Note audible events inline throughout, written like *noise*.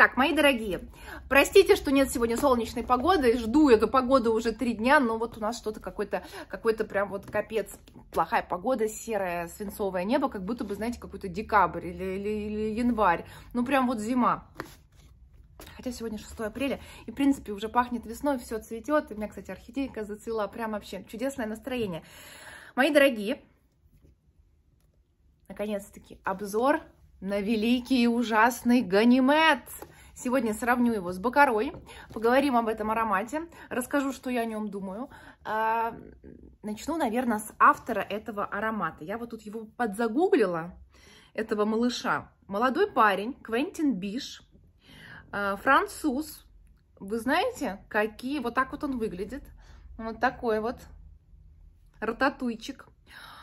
Так, мои дорогие, простите, что нет сегодня солнечной погоды, жду эту погоду уже три дня, но вот у нас что-то какой-то, какой-то прям вот капец, плохая погода, серое свинцовое небо, как будто бы, знаете, какой-то декабрь или, или, или январь, ну прям вот зима. Хотя сегодня 6 апреля, и, в принципе, уже пахнет весной, все цветет. у меня, кстати, орхидейка зацвела, прям вообще чудесное настроение. Мои дорогие, наконец-таки обзор на великий и ужасный Ганимед. Сегодня сравню его с Бакарой, поговорим об этом аромате, расскажу, что я о нем думаю. А, начну, наверное, с автора этого аромата. Я вот тут его подзагуглила, этого малыша. Молодой парень, Квентин Биш, а, француз. Вы знаете, какие... Вот так вот он выглядит. Вот такой вот ротатуйчик.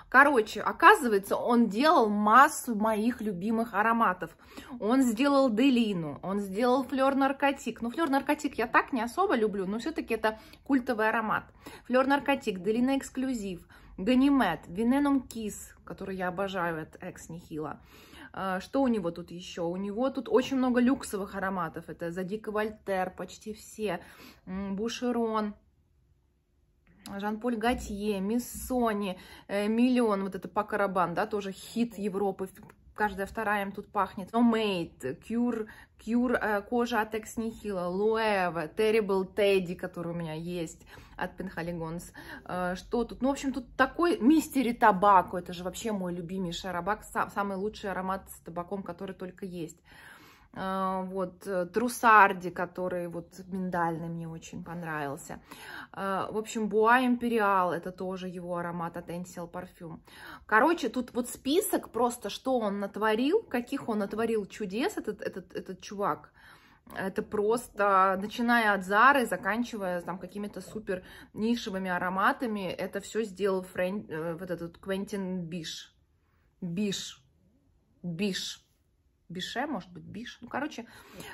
Короче, оказывается, он делал массу моих любимых ароматов. Он сделал Делину, он сделал Флер Наркотик. Ну, Флер Наркотик я так не особо люблю, но все-таки это культовый аромат. Флер Наркотик, Делина Эксклюзив, Ганимед, Вененом Кис, который я обожаю от Экс Нихила. А, что у него тут еще? У него тут очень много люксовых ароматов. Это Задика Вольтер, почти все, Бушерон, Жан-Поль Готье, Миссони, э, Миллион, вот это Пакарабан, да, тоже хит Европы, каждая вторая им тут пахнет. No Made, Cure, Cure э, кожа от Экснихила, Луэва, Terrible Teddy, который у меня есть от Penhaligons. Э, что тут? Ну, в общем, тут такой мистери табаку, это же вообще мой любимейший арабак, самый лучший аромат с табаком, который только есть. А, вот э, трусарди, который вот миндальный мне очень понравился. А, в общем, Буа Империал, это тоже его аромат от Encel парфюм. Короче, тут вот список просто, что он натворил, каких он натворил чудес, этот, этот, этот чувак. Это просто, начиная от Зары, заканчивая там какими-то супер нишевыми ароматами, это все сделал Фрэн... Э, вот этот Квентин Биш. Биш. Биш. Бише, может быть, Биш. Ну, короче,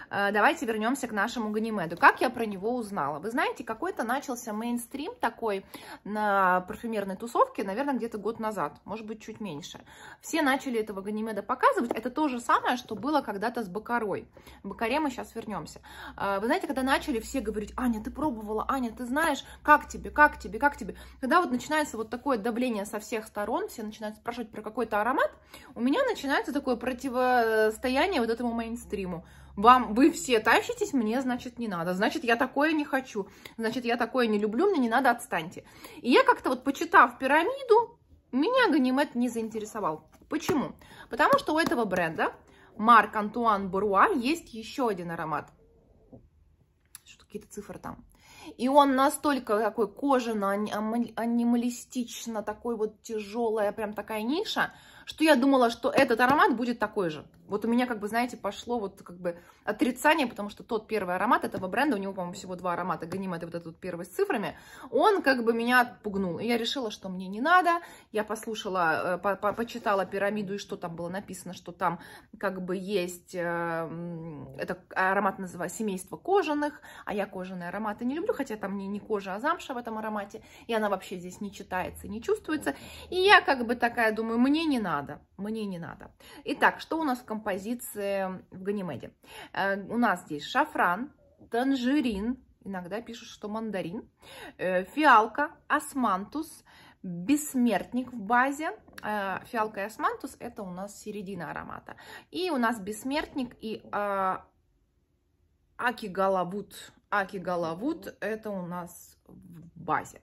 э, давайте вернемся к нашему Ганимеду. Как я про него узнала? Вы знаете, какой-то начался мейнстрим такой на парфюмерной тусовке, наверное, где-то год назад, может быть, чуть меньше. Все начали этого Ганимеда показывать. Это то же самое, что было когда-то с Бакарой. К Бакаре мы сейчас вернемся. Э, вы знаете, когда начали все говорить, Аня, ты пробовала, Аня, ты знаешь, как тебе, как тебе, как тебе. Когда вот начинается вот такое давление со всех сторон, все начинают спрашивать про какой-то аромат, у меня начинается такое противостояние противостояние вот этому мейнстриму. Вам, вы все тащитесь, мне, значит, не надо. Значит, я такое не хочу. Значит, я такое не люблю, мне не надо, отстаньте. И я как-то вот, почитав пирамиду, меня Ганимед не заинтересовал. Почему? Потому что у этого бренда Марк Антуан Буруа есть еще один аромат. Что какие-то цифры там. И он настолько такой кожано, анималистично, такой вот тяжелая, прям такая ниша, что я думала, что этот аромат будет такой же. Вот у меня, как бы, знаете, пошло вот как бы отрицание, потому что тот первый аромат этого бренда, у него, по-моему, всего два аромата, Ганима, это вот этот вот первый с цифрами, он как бы меня отпугнул. И я решила, что мне не надо. Я послушала, э, по -по почитала пирамиду и что там было написано, что там как бы есть, э, это аромат называется семейство кожаных, а я кожаные ароматы не люблю, хотя там не, не кожа, а замша в этом аромате, и она вообще здесь не читается, не чувствуется. И я как бы такая думаю, мне не надо надо, мне не надо. Итак, что у нас в композиции в Ганимеде? Э, у нас здесь шафран, танжерин, иногда пишут, что мандарин, э, фиалка, османтус, бессмертник в базе. Э, фиалка и османтус – это у нас середина аромата. И у нас бессмертник и а, акигалавут. Акигалавут – это у нас в базе.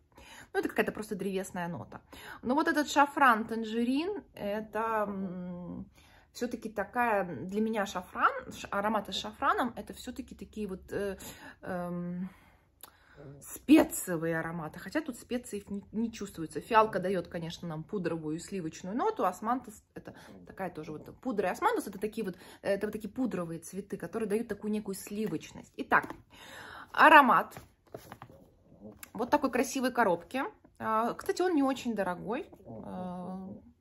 Ну, это какая-то просто древесная нота. Но вот этот шафран танжерин, это все-таки такая для меня шафран, ароматы с шафраном, это все-таки такие вот э, э, специевые ароматы. Хотя тут специй не, не чувствуется. Фиалка дает, конечно, нам пудровую и сливочную ноту. Османтус это такая тоже вот пудра. И османтус это такие вот, это вот такие пудровые цветы, которые дают такую некую сливочность. Итак, аромат вот такой красивой коробке. А, кстати, он не очень дорогой. 95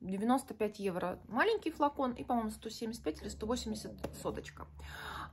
а, евро маленький флакон и, по-моему, 175 или 180 соточка.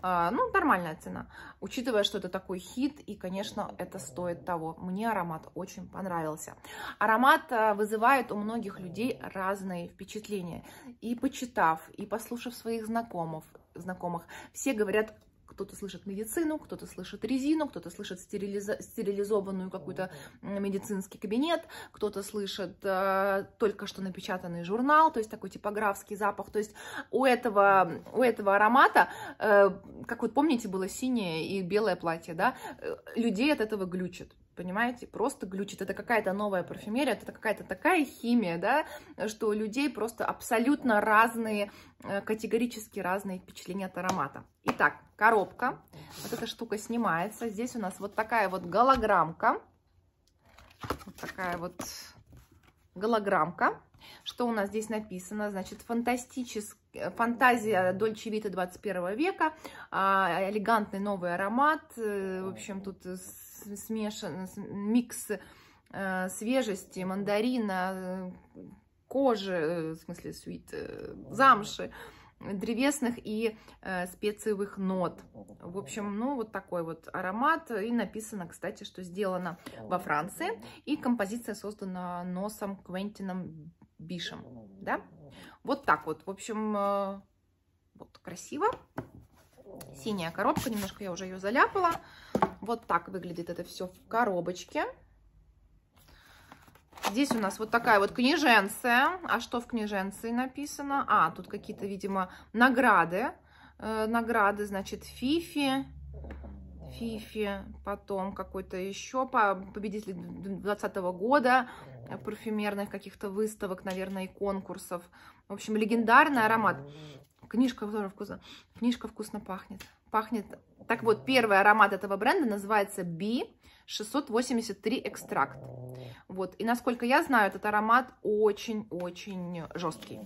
А, ну, нормальная цена, учитывая, что это такой хит, и, конечно, это стоит того. Мне аромат очень понравился. Аромат вызывает у многих людей разные впечатления. И почитав, и послушав своих знакомых, знакомых все говорят кто-то слышит медицину, кто-то слышит резину, кто-то слышит стерилиза- стерилизованную какую-то медицинский кабинет, кто-то слышит э, только что напечатанный журнал, то есть такой типографский запах. То есть у этого, у этого аромата, э, как вот помните, было синее и белое платье, да, э, людей от этого глючит понимаете, просто глючит. Это какая-то новая парфюмерия, это какая-то такая химия, да, что у людей просто абсолютно разные, э, категорически разные впечатления от аромата. Итак, коробка. Вот эта штука снимается. Здесь у нас вот такая вот голограммка. Вот такая вот голограммка. Что у нас здесь написано? Значит, фантастическая фантазия Дольче Вита 21 века, а, элегантный новый аромат, э, в общем, тут смешан, микс э, свежести, мандарина, кожи, э, в смысле свит, э, замши, древесных и э, специевых нот. В общем, ну вот такой вот аромат. И написано, кстати, что сделано во Франции. И композиция создана носом Квентином Бишем. Да? Вот так вот. В общем, э, вот красиво синяя коробка, немножко я уже ее заляпала. Вот так выглядит это все в коробочке. Здесь у нас вот такая вот книженция. А что в книженции написано? А, тут какие-то, видимо, награды. Э, награды, значит, Фифи. Фифи, потом какой-то еще победитель 2020 года э, парфюмерных каких-то выставок, наверное, и конкурсов. В общем, легендарный аромат. Книжка, тоже вкусно. Книжка вкусно пахнет. Пахнет. Так вот, первый аромат этого бренда называется B 683 экстракт. Вот. И насколько я знаю, этот аромат очень-очень жесткий.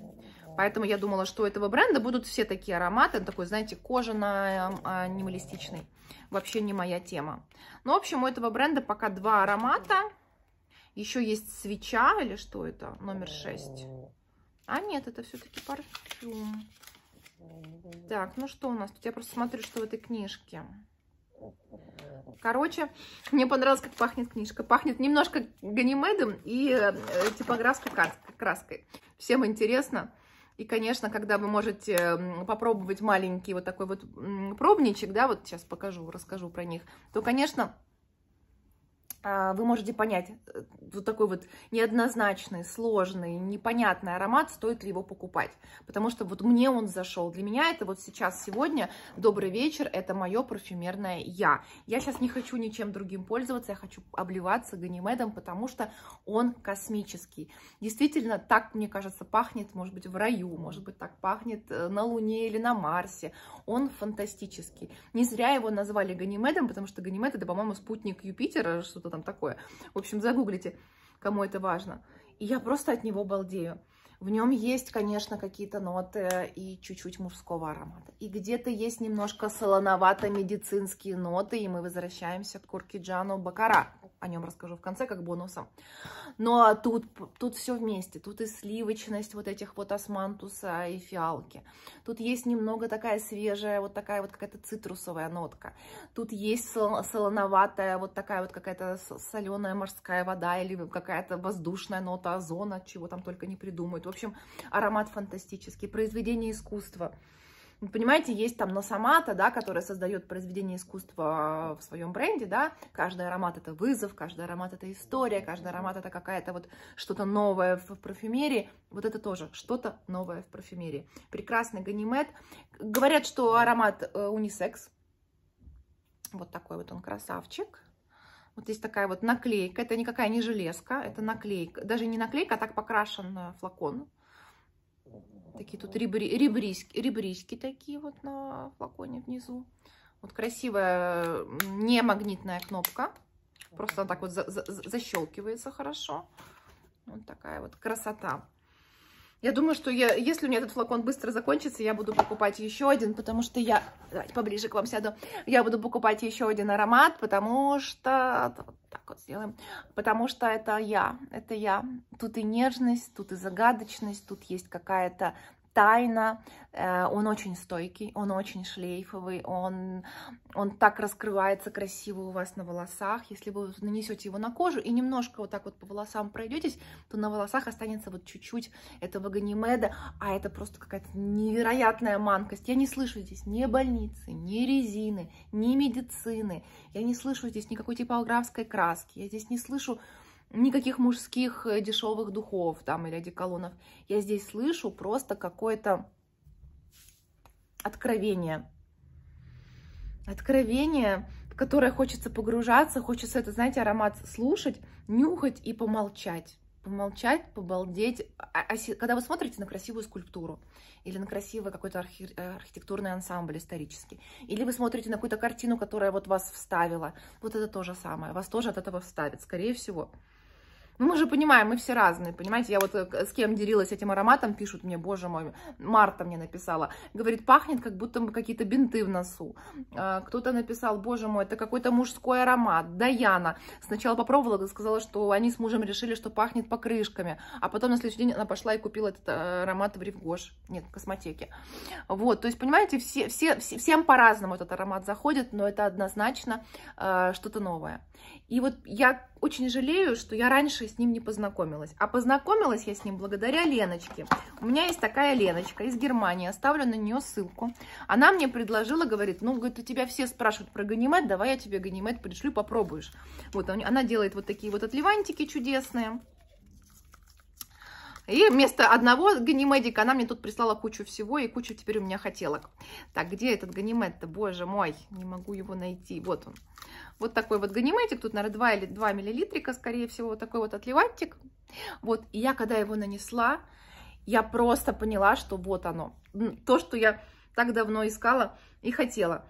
Поэтому я думала, что у этого бренда будут все такие ароматы. такой, знаете, кожаный, минималистичный. Вообще не моя тема. Ну, в общем, у этого бренда пока два аромата. Еще есть свеча или что это? Номер 6. А нет, это все-таки парфюм. Так, ну что у нас тут? Я просто смотрю, что в этой книжке. Короче, мне понравилось, как пахнет книжка. Пахнет немножко Ганимедом и э, типографской краской. Всем интересно. И, конечно, когда вы можете попробовать маленький вот такой вот пробничек, да, вот сейчас покажу, расскажу про них, то, конечно, а, вы можете понять, э, вот такой вот неоднозначный, сложный, непонятный аромат, стоит ли его покупать. Потому что вот мне он зашел. Для меня это вот сейчас, сегодня, добрый вечер, это мое парфюмерное я. Я сейчас не хочу ничем другим пользоваться, я хочу обливаться ганимедом, потому что он космический. Действительно, так, мне кажется, пахнет, может быть, в раю, может быть, так пахнет э, на Луне или на Марсе. Он фантастический. Не зря его назвали ганимедом, потому что ганимед это, по-моему, спутник Юпитера, что-то там такое. В общем, загуглите, кому это важно. И я просто от него балдею. В нем есть, конечно, какие-то ноты и чуть-чуть мужского аромата. И где-то есть немножко солоновато-медицинские ноты, и мы возвращаемся к Куркиджану Бакара. О нем расскажу в конце, как бонусом. Но тут, тут все вместе. Тут и сливочность вот этих вот османтуса и фиалки. Тут есть немного такая свежая, вот такая вот какая-то цитрусовая нотка. Тут есть солоноватая, вот такая вот какая-то соленая морская вода или какая-то воздушная нота озона, чего там только не придумают общем, аромат фантастический, произведение искусства. понимаете, есть там Носомата, да, которая создает произведение искусства а, в своем бренде, да, каждый аромат это вызов, каждый аромат это история, каждый аромат это какая-то вот что-то новое в парфюмерии, вот это тоже что-то новое в парфюмерии. Прекрасный ганимед. Говорят, что аромат э, унисекс, вот такой вот он красавчик, вот есть такая вот наклейка. Это никакая не железка, это наклейка. Даже не наклейка, а так покрашен э, флакон. Такие тут ребри, ребриски, ребриски такие вот на флаконе внизу. Вот красивая не магнитная кнопка. Просто она так вот за, за, защелкивается хорошо. Вот такая вот красота. Я думаю, что я, если у меня этот флакон быстро закончится, я буду покупать еще один, потому что я... Давайте поближе к вам сяду. Я буду покупать еще один аромат, потому что... Так вот сделаем. Потому что это я. Это я. Тут и нежность, тут и загадочность, тут есть какая-то тайна, э, он очень стойкий, он очень шлейфовый, он, он так раскрывается красиво у вас на волосах. Если вы нанесете его на кожу и немножко вот так вот по волосам пройдетесь, то на волосах останется вот чуть-чуть этого ганимеда, а это просто какая-то невероятная манкость. Я не слышу здесь ни больницы, ни резины, ни медицины, я не слышу здесь никакой типографской краски, я здесь не слышу никаких мужских э, дешевых духов там или одеколонов. Я здесь слышу просто какое-то откровение. Откровение, в которое хочется погружаться, хочется это, знаете, аромат слушать, нюхать и помолчать. Помолчать, побалдеть. А, а когда вы смотрите на красивую скульптуру или на красивый какой-то архи... Э, архитектурный ансамбль исторический, или вы смотрите на какую-то картину, которая вот вас вставила, вот это то же самое. Вас тоже от этого вставит, скорее всего. Ну, мы же понимаем, мы все разные, понимаете? Я вот э, с кем делилась этим ароматом, пишут мне, боже мой, Марта мне написала. Говорит, пахнет, как будто какие-то бинты в носу. А, кто-то написал, боже мой, это какой-то мужской аромат. Даяна. Сначала попробовала, сказала, что они с мужем решили, что пахнет покрышками. А потом на следующий день она пошла и купила этот э, аромат в Ревгош. Нет, в космотеке. Вот, то есть, понимаете, все, все, все всем по-разному этот аромат заходит, но это однозначно э, что-то новое. И вот я очень жалею, что я раньше с ним не познакомилась. А познакомилась я с ним благодаря Леночке. У меня есть такая Леночка из Германии. Оставлю на нее ссылку. Она мне предложила, говорит, ну, говорит, у тебя все спрашивают про ганимед, давай я тебе ганимед пришлю, попробуешь. Вот, она делает вот такие вот отливантики чудесные. И вместо одного ганимедика она мне тут прислала кучу всего и кучу теперь у меня хотелок. Так, где этот ганимед-то? Боже мой, не могу его найти. Вот он. Вот такой вот ганимедик. Тут, наверное, 2 или 2 миллилитрика, скорее всего, вот такой вот отливантик. Вот, и я, когда его нанесла, я просто поняла, что вот оно. То, что я так давно искала и хотела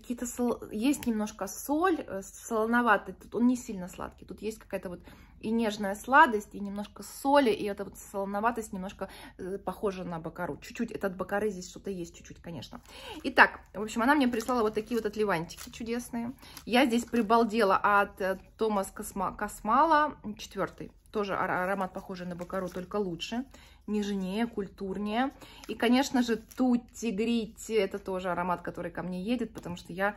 какие-то... Сол... Есть немножко соль, э, солоноватый. Тут он не сильно сладкий. Тут есть какая-то вот и нежная сладость, и немножко соли, и эта вот солоноватость немножко э, похожа на бакару. Чуть-чуть, этот бакары здесь что-то есть, чуть-чуть, конечно. Итак, в общем, она мне прислала вот такие вот отливантики чудесные. Я здесь прибалдела от э, Томас Косма... Космала, четвертый. Тоже аромат похожий на бакару, только лучше нежнее, культурнее. И, конечно же, тутти, гритти, это тоже аромат, который ко мне едет, потому что я...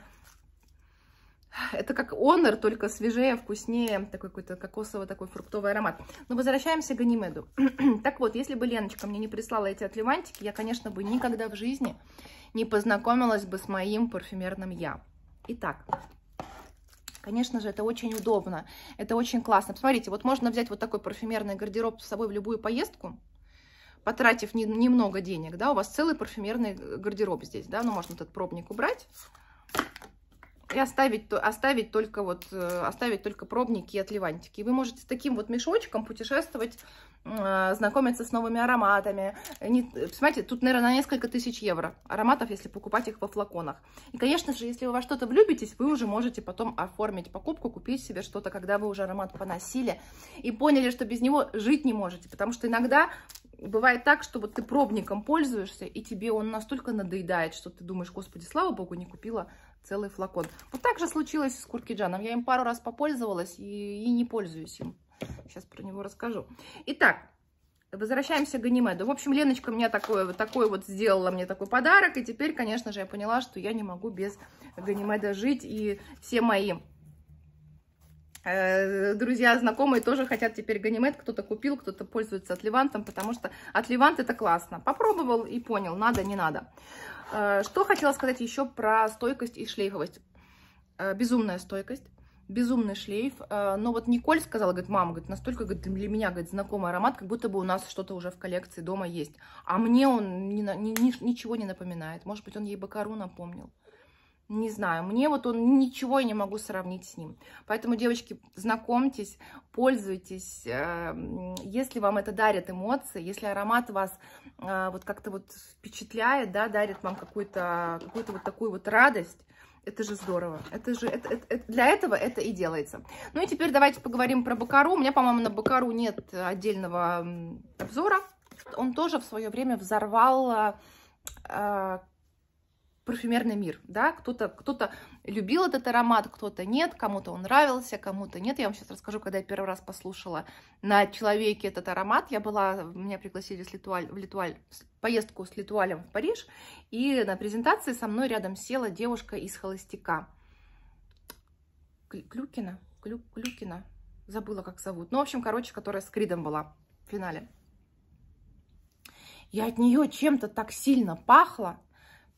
Это как Honor, только свежее, вкуснее, такой какой-то кокосовый, такой фруктовый аромат. Но возвращаемся к Ганимеду. *clears throat* так вот, если бы Леночка мне не прислала эти отливантики, я, конечно, бы никогда в жизни не познакомилась бы с моим парфюмерным «Я». Итак, Конечно же, это очень удобно, это очень классно. Посмотрите, вот можно взять вот такой парфюмерный гардероб с собой в любую поездку, потратив не, немного денег, да, у вас целый парфюмерный гардероб здесь, да, ну, можно этот пробник убрать, и оставить, оставить, только вот, э, оставить только пробники и отливантики. Вы можете с таким вот мешочком путешествовать, э, знакомиться с новыми ароматами. Не, смотрите, тут, наверное, на несколько тысяч евро ароматов, если покупать их во флаконах. И, конечно же, если вы во что-то влюбитесь, вы уже можете потом оформить покупку, купить себе что-то, когда вы уже аромат поносили и поняли, что без него жить не можете. Потому что иногда бывает так, что вот ты пробником пользуешься, и тебе он настолько надоедает, что ты думаешь, господи, слава богу, не купила целый флакон. Вот так же случилось с куркиджаном. Я им пару раз попользовалась и, и не пользуюсь им. Сейчас про него расскажу. Итак, возвращаемся к Ганимеду. В общем, Леночка мне такое такой вот сделала мне такой подарок. И теперь, конечно же, я поняла, что я не могу без Ганимеда жить. И все мои э, друзья, знакомые тоже хотят теперь Ганимед. Кто-то купил, кто-то пользуется Отливантом, потому что Отливант это классно. Попробовал и понял, надо, не надо. Э, что хотела сказать еще про стойкость и шлейфовость. Э, безумная стойкость, безумный шлейф. Э, но вот Николь сказала, говорит, мама, говорит, настолько говорит, для меня говорит, знакомый аромат, как будто бы у нас что-то уже в коллекции дома есть. А мне он ни, ни, ничего не напоминает. Может быть, он ей Бакару напомнил. Не знаю, мне вот он ничего я не могу сравнить с ним. Поэтому, девочки, знакомьтесь, пользуйтесь. Эм, если вам это дарит эмоции, если аромат вас э, вот как-то вот впечатляет, да, дарит вам какую-то какую вот такую вот радость, это же здорово. Это же это, это, это, для этого это и делается. Ну и теперь давайте поговорим про Бакару. У меня, по-моему, на Бакару нет отдельного обзора. Он тоже в свое время взорвал э, парфюмерный мир, да, кто-то кто, -то, любил этот аромат, кто-то нет, кому-то он нравился, кому-то нет. Я вам сейчас расскажу, когда я первый раз послушала на человеке этот аромат. Я была, меня пригласили с Литуаль, в Литуаль, поездку с Литуалем в Париж, и на презентации со мной рядом села девушка из Холостяка. Клюкина, Клю, Клюкина, забыла, как зовут. Ну, в общем, короче, которая с Кридом была в финале. Я от нее чем-то так сильно пахла,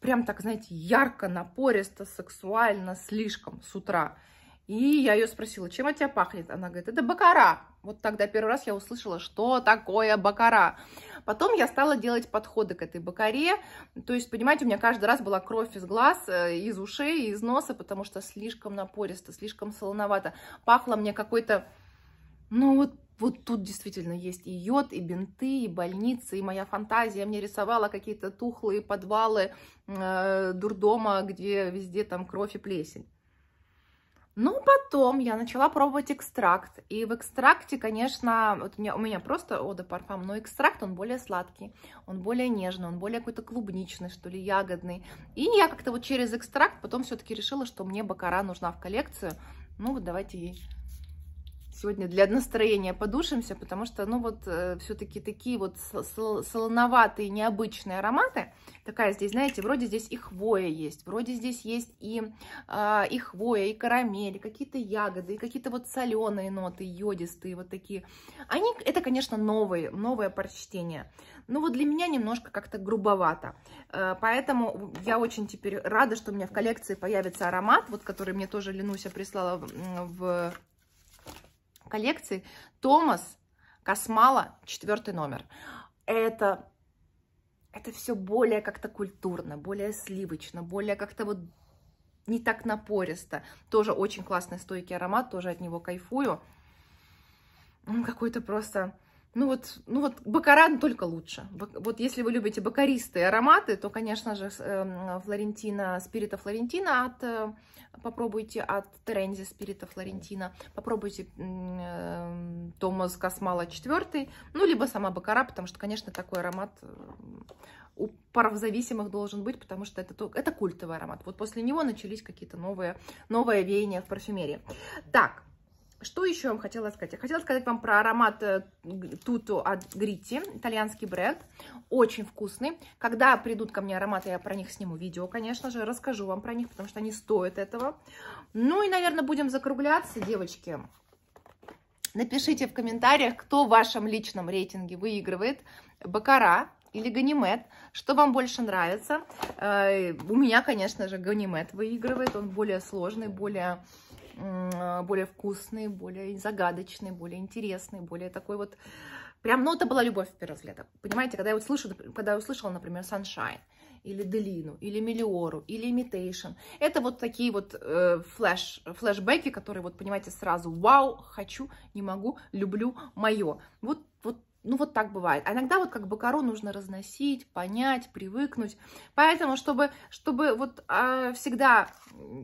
прям так, знаете, ярко, напористо, сексуально, слишком с утра. И я ее спросила, чем от тебя пахнет? Она говорит, это бакара. Вот тогда первый раз я услышала, что такое бакара. Потом я стала делать подходы к этой бакаре. То есть, понимаете, у меня каждый раз была кровь из глаз, э, из ушей, из носа, потому что слишком напористо, слишком солоновато. Пахло мне какой-то ну вот, вот тут действительно есть и йод, и бинты, и больницы, и моя фантазия. Мне рисовала какие-то тухлые подвалы э, дурдома, где везде там кровь и плесень. Ну, потом я начала пробовать экстракт. И в экстракте, конечно, вот у, меня, у меня просто ода парфам, но экстракт, он более сладкий, он более нежный, он более какой-то клубничный, что ли, ягодный. И я как-то вот через экстракт потом все-таки решила, что мне бакара нужна в коллекцию. Ну, вот давайте ей сегодня для настроения подушимся, потому что, ну вот, э, все-таки такие вот солоноватые, необычные ароматы. Такая здесь, знаете, вроде здесь и хвоя есть, вроде здесь есть и, а, и хвоя, и карамель, какие-то ягоды, и какие-то вот соленые ноты, йодистые вот такие. Они, это, конечно, новые, новое прочтение. Но ну, вот для меня немножко как-то грубовато. Э, поэтому я очень теперь рада, что у меня в коллекции появится аромат, вот который мне тоже Ленуся прислала в, в коллекции Томас Космала, четвертый номер. Это, это все более как-то культурно, более сливочно, более как-то вот не так напористо. Тоже очень классный стойкий аромат, тоже от него кайфую. Он какой-то просто ну вот, ну вот Бакаран только лучше. Вот если вы любите бакаристые ароматы, то, конечно же, эм, Флорентина, Спирита Флорентина от, э, попробуйте от Терензи Спирита Флорентина, попробуйте э, Томас Космала 4, ну, либо сама Бакара, потому что, конечно, такой аромат э, у паровзависимых должен быть, потому что это, это культовый аромат. Вот после него начались какие-то новые, новые веяния в парфюмерии. Так, что еще я вам хотела сказать? Я хотела сказать вам про аромат э, Туту от Грити, итальянский бренд, очень вкусный. Когда придут ко мне ароматы, я про них сниму видео, конечно же, расскажу вам про них, потому что они стоят этого. Ну и, наверное, будем закругляться, девочки. Напишите в комментариях, кто в вашем личном рейтинге выигрывает Бакара или Ганимед. Что вам больше нравится? Э, у меня, конечно же, Ганимед выигрывает. Он более сложный, более а, более вкусный, более загадочный, более интересный, более такой вот... Прям, ну, это была любовь в первый взгляд. Понимаете, когда я, вот слышу, когда я услышала, например, Sunshine, или Делину, или Мелиору, или Imitation. Это вот такие вот э, флэш, которые, вот, понимаете, сразу «Вау! Хочу! Не могу! Люблю! Мое!» Вот ну, вот так бывает. А иногда вот как бы кору нужно разносить, понять, привыкнуть. Поэтому, чтобы, чтобы вот а, всегда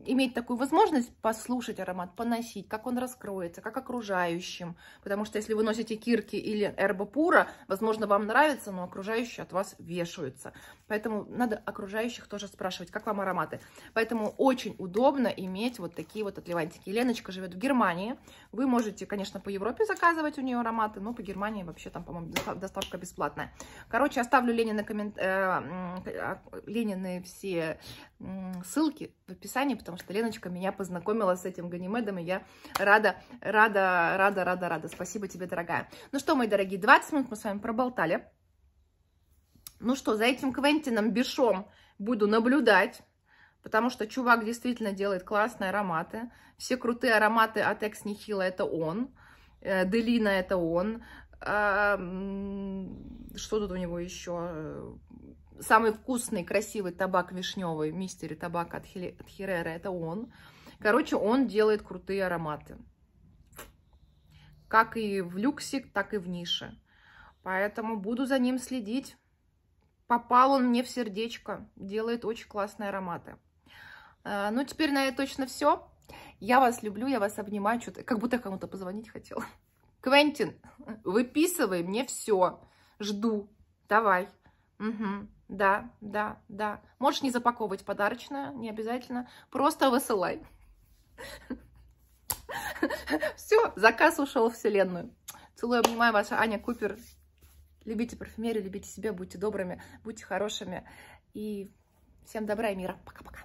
иметь такую возможность послушать аромат, поносить, как он раскроется, как окружающим. Потому что если вы носите кирки или эрбопура, возможно, вам нравится, но окружающие от вас вешаются. Поэтому надо окружающих тоже спрашивать, как вам ароматы. Поэтому очень удобно иметь вот такие вот отливантики. Леночка живет в Германии. Вы можете, конечно, по Европе заказывать у нее ароматы, но по Германии вообще там по-моему, доставка бесплатная. Короче, оставлю Ленины, коммент... Э, Ленины все ссылки в описании, потому что Леночка меня познакомила с этим Ганимедом, и я рада, рада, рада, рада, рада. Спасибо тебе, дорогая. Ну что, мои дорогие, 20 минут мы с вами проболтали. Ну что, за этим Квентином Бишом буду наблюдать потому что чувак действительно делает классные ароматы. Все крутые ароматы от Экс Нихила это он, э, Делина это он, а, что тут у него еще? Самый вкусный, красивый табак вишневый, мистери табак от, Хиле, от Херера, это он. Короче, он делает крутые ароматы. Как и в люксе, так и в нише. Поэтому буду за ним следить. Попал он мне в сердечко. Делает очень классные ароматы. А, ну, теперь на это точно все. Я вас люблю, я вас обнимаю. Что-то как будто кому-то позвонить хотела. Квентин, выписывай мне все. Жду. Давай. Угу. Да, да, да. Можешь не запаковывать подарочное, не обязательно. Просто высылай. Все, заказ ушел в вселенную. Целую, обнимаю вас, Аня Купер. Любите парфюмерию, любите себя, будьте добрыми, будьте хорошими. И всем добра и мира. Пока-пока.